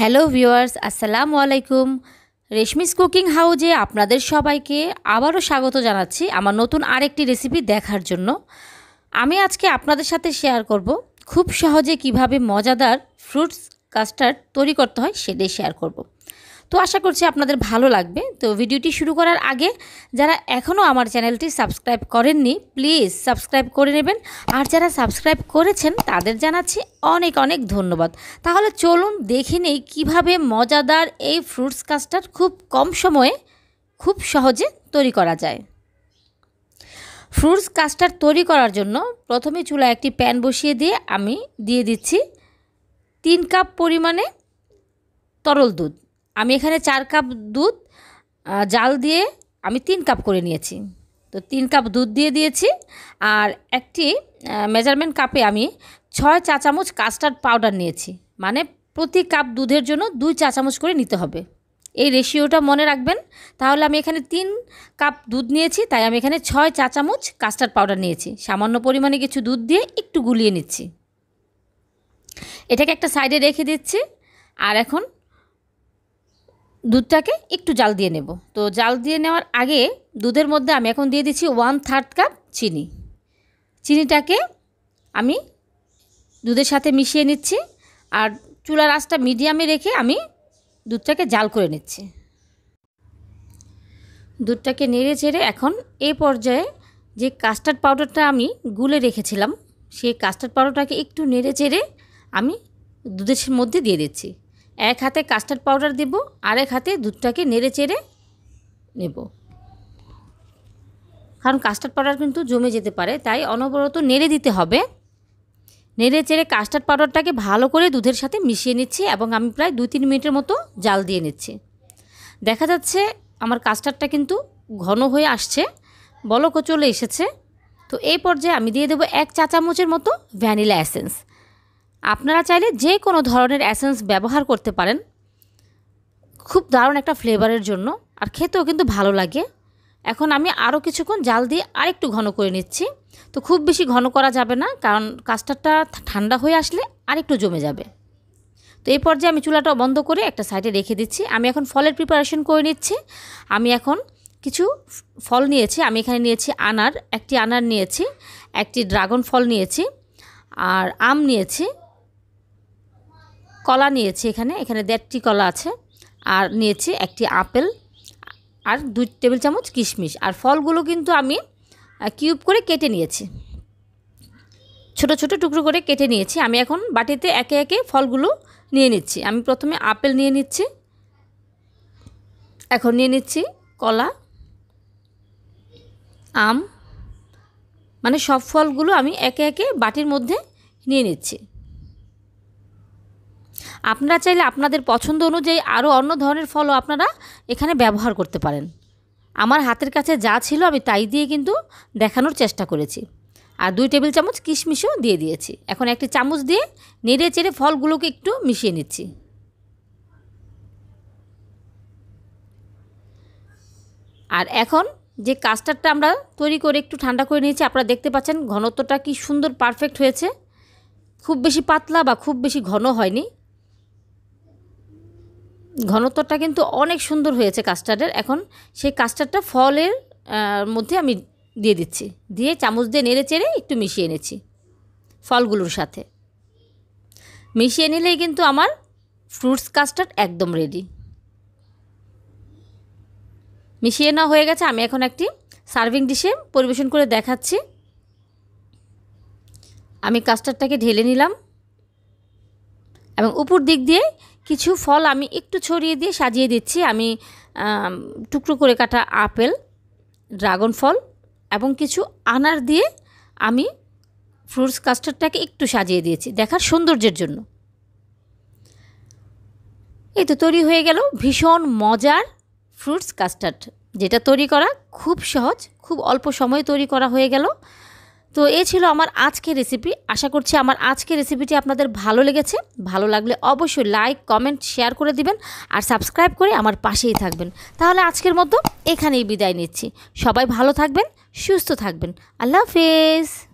hello viewers আসসালামু আলাইকুম Reshmi's cooking হাউজে আপনাদের সবাইকে আবারও স্বাগত জানাচ্ছি আমার নতুন আরেকটি রেসিপি দেখার জন্য আমি আজকে আপনাদের সাথে শেয়ার করব খুব সহজে কিভাবে মজাদার ফ্রুটস কাস্টার্ড তৈরি করতে হয় সেটাই শেয়ার করব তো আশা করছি আপনাদের ভালো লাগবে তো ভিডিওটি শুরু করার আগে যারা এখনও আমার চ্যানেলটি সাবস্ক্রাইব করেননি প্লিজ সাবস্ক্রাইব করে নেবেন আর যারা সাবস্ক্রাইব করেছেন তাদের জানাচ্ছি অনেক অনেক ধন্যবাদ তাহলে চলুন দেখে নেই কীভাবে মজাদার এই ফ্রুটস কাস্টার খুব কম সময়ে খুব সহজে তৈরি করা যায় ফ্রুটস কাস্টার তৈরি করার জন্য প্রথমে চুলা একটি প্যান বসিয়ে দিয়ে আমি দিয়ে দিচ্ছি তিন কাপ পরিমাণে তরল দুধ আমি এখানে চার কাপ দুধ জাল দিয়ে আমি তিন কাপ করে নিয়েছি তো তিন কাপ দুধ দিয়ে দিয়েছি আর একটি মেজারমেন্ট কাপে আমি ছয় চা চামচ কাস্টার্ড পাউডার নিয়েছি মানে প্রতি কাপ দুধের জন্য দুই চা চামচ করে নিতে হবে এই রেশিওটা মনে রাখবেন তাহলে আমি এখানে তিন কাপ দুধ নিয়েছি তাই আমি এখানে ছয় চা চামচ কাস্টার্ড পাউডার নিয়েছি সামান্য পরিমাণে কিছু দুধ দিয়ে একটু গুলিয়ে নিচ্ছি এটাকে একটা সাইডে রেখে দিচ্ছি আর এখন দুধটাকে একটু জাল দিয়ে নেব তো জাল দিয়ে নেওয়ার আগে দুধের মধ্যে আমি এখন দিয়ে দিচ্ছি ওয়ান থার্ড কাপ চিনি চিনিটাকে আমি দুধের সাথে মিশিয়ে নিচ্ছি আর চুলার আঁচটা মিডিয়ামে রেখে আমি দুধটাকে জাল করে নিচ্ছি দুধটাকে নেড়ে চেড়ে এখন এ পর্যায়ে যে কাস্টার্ড পাউডারটা আমি গুলে রেখেছিলাম সেই কাস্টার্ড পাউডারটাকে একটু নেড়ে চেড়ে আমি দুধের মধ্যে দিয়ে দিচ্ছি এক হাতে কাস্টার্ড পাউডার দেব আরেক হাতে দুধটাকে নেড়ে চেড়ে নেব কারণ কাস্টার্ড পাউডার কিন্তু জমে যেতে পারে তাই অনবরত নেড়ে দিতে হবে নেড়ে চেড়ে কাস্টার্ড পাউডারটাকে ভালো করে দুধের সাথে মিশিয়ে নিচ্ছি এবং আমি প্রায় দুই তিন মিনিটের মতো জাল দিয়ে নিচ্ছি দেখা যাচ্ছে আমার কাস্টার্ডটা কিন্তু ঘন হয়ে আসছে বলকও চলে এসেছে তো এই পর্যায়ে আমি দিয়ে দেবো এক চা চামচের মতো ভ্যানিলা এসেন্স আপনারা চাইলে যে কোনো ধরনের অ্যাসেন্স ব্যবহার করতে পারেন খুব দারুণ একটা ফ্লেভারের জন্য আর খেতেও কিন্তু ভালো লাগে এখন আমি আরও কিছুক্ষণ জাল দিয়ে আরেকটু ঘন করে নিচ্ছি তো খুব বেশি ঘন করা যাবে না কারণ কাস্টারটা ঠান্ডা হয়ে আসলে আরেকটু জমে যাবে তো এই পর্যায়ে আমি চুলাটা বন্ধ করে একটা সাইডে রেখে দিচ্ছি আমি এখন ফলের প্রিপারেশন করে নিচ্ছি আমি এখন কিছু ফল নিয়েছি আমি এখানে নিয়েছি আনার একটি আনার নিয়েছি একটি ড্রাগন ফল নিয়েছি আর আম নিয়েছি কলা নিয়েছি এখানে এখানে দেড়টি কলা আছে আর নিয়েছি একটি আপেল আর দুই টেবিল চামচ কিশমিশ আর ফলগুলো কিন্তু আমি কিউব করে কেটে নিয়েছি ছোট ছোট টুকরো করে কেটে নিয়েছি আমি এখন বাটিতে একে একে ফলগুলো নিয়ে নিচ্ছি আমি প্রথমে আপেল নিয়ে নিচ্ছি এখন নিয়ে নিচ্ছি কলা আম মানে সব ফলগুলো আমি একে একে বাটির মধ্যে নিয়ে নিচ্ছি আপনারা চাইলে আপনাদের পছন্দ অনুযায়ী আরও অন্য ধরনের ফলও আপনারা এখানে ব্যবহার করতে পারেন আমার হাতের কাছে যা ছিল আমি তাই দিয়ে কিন্তু দেখানোর চেষ্টা করেছি আর দুই টেবিল চামচ কিশমিশও দিয়ে দিয়েছি এখন একটি চামচ দিয়ে নেড়ে চেড়ে ফলগুলোকে একটু মিশিয়ে নিচ্ছি আর এখন যে কাস্টার্ডটা আমরা তৈরি করে একটু ঠান্ডা করে নিয়েছি আপনারা দেখতে পাচ্ছেন ঘনত্বটা কি সুন্দর পারফেক্ট হয়েছে খুব বেশি পাতলা বা খুব বেশি ঘন হয়নি ঘনত্বটা কিন্তু অনেক সুন্দর হয়েছে কাস্টার্ডের এখন সেই কাস্টার্ডটা ফলের মধ্যে আমি দিয়ে দিচ্ছি দিয়ে চামচ দিয়ে নেড়ে চেড়ে একটু মিশিয়ে এনেছি ফলগুলোর সাথে মিশিয়ে নিলেই কিন্তু আমার ফ্রুটস কাস্টার্ড একদম রেডি মিশিয়ে নেওয়া হয়ে গেছে আমি এখন একটি সার্ভিং ডিশে পরিবেশন করে দেখাচ্ছি আমি কাস্টার্ডটাকে ঢেলে নিলাম এবং উপর দিক দিয়ে কিছু ফল আমি একটু ছড়িয়ে দিয়ে সাজিয়ে দিচ্ছি আমি টুকরো করে কাটা আপেল ড্রাগন ফল এবং কিছু আনার দিয়ে আমি ফ্রুটস কাস্টার্ডটাকে একটু সাজিয়ে দিয়েছি দেখার সৌন্দর্যের জন্য এই তো তৈরি হয়ে গেল ভীষণ মজার ফ্রুটস কাস্টার্ড যেটা তৈরি করা খুব সহজ খুব অল্প সময়ে তৈরি করা হয়ে গেল তো এ ছিল আমার আজকের রেসিপি আশা করছি আমার আজকের রেসিপিটি আপনাদের ভালো লেগেছে ভালো লাগলে অবশ্যই লাইক কমেন্ট শেয়ার করে দিবেন আর সাবস্ক্রাইব করে আমার পাশেই থাকবেন তাহলে আজকের মতো এখানেই বিদায় নিচ্ছি সবাই ভালো থাকবেন সুস্থ থাকবেন আল্লাহ হাফেজ